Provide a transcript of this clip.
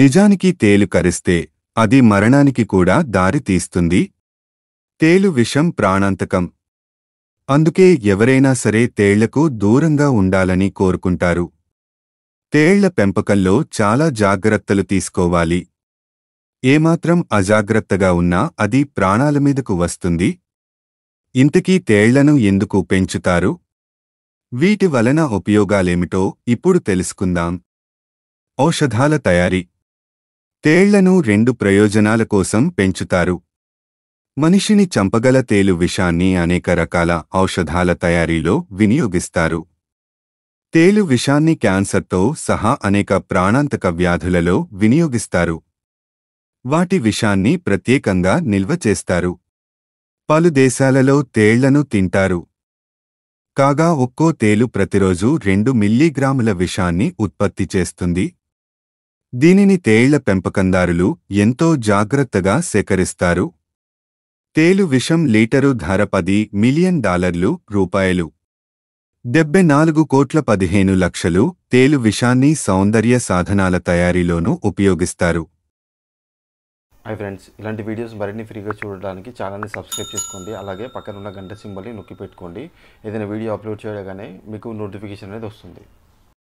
నిజానికి తేలు కరిస్తే అది మరణానికి కూడా దారి తీస్తుంది తేలు విషం ప్రాణాంతకం అందుకే ఎవరైనా సరే తేళ్లకు దూరంగా ఉండాలని కోరుకుంటారు తేళ్ల పెంపకంలో చాలా జాగ్రత్తలు తీసుకోవాలి ఏమాత్రం అజాగ్రత్తగా ఉన్నా అది ప్రాణాల మీదకు వస్తుంది ఇంతకీ తేళ్లను ఎందుకు పెంచుతారు వీటి వలన ఉపయోగాలేమిటో ఇప్పుడు తెలుసుకుందాం ఔషధాల తయారీ తేళ్లను రెండు ప్రయోజనాల కోసం పెంచుతారు మనిషిని చంపగల తేలు విషాన్ని అనేక రకాల ఔషధాల తయారీలో వినియోగిస్తారు తేలు విషాన్ని క్యాన్సర్తో సహా అనేక ప్రాణాంతక వ్యాధులలో వినియోగిస్తారు వాటి విషాన్ని ప్రత్యేకంగా నిల్వ చేస్తారు పలు దేశాలలో తేళ్లను తింటారు కాగా ఒక్కో తేలు ప్రతిరోజు రెండు మిల్లీగ్రాముల విషాన్ని ఉత్పత్తి చేస్తుంది దీనిని తేళ్ల పెంపకందారులు ఎంతో జాగ్రత్తగా సేకరిస్తారు తేలు విషం లీటరు ధర పది మిలియన్ డాలర్లు రూపాయలు డెబ్బై నాలుగు కోట్ల పదిహేను లక్షలు తేలు విషాన్ని సౌందర్య సాధనాల తయారీలోనూ ఉపయోగిస్తారు హై ఫ్రెండ్స్ ఇలాంటి వీడియోస్ మరిన్ని ఫ్రీగా చూడడానికి ఛానల్ని సబ్స్క్రైబ్ చేసుకోండి అలాగే పక్కనున్న గంట సింబల్ని నొక్కి పెట్టుకోండి ఏదైనా వీడియో అప్లోడ్ చేయగానే మీకు నోటిఫికేషన్ అనేది వస్తుంది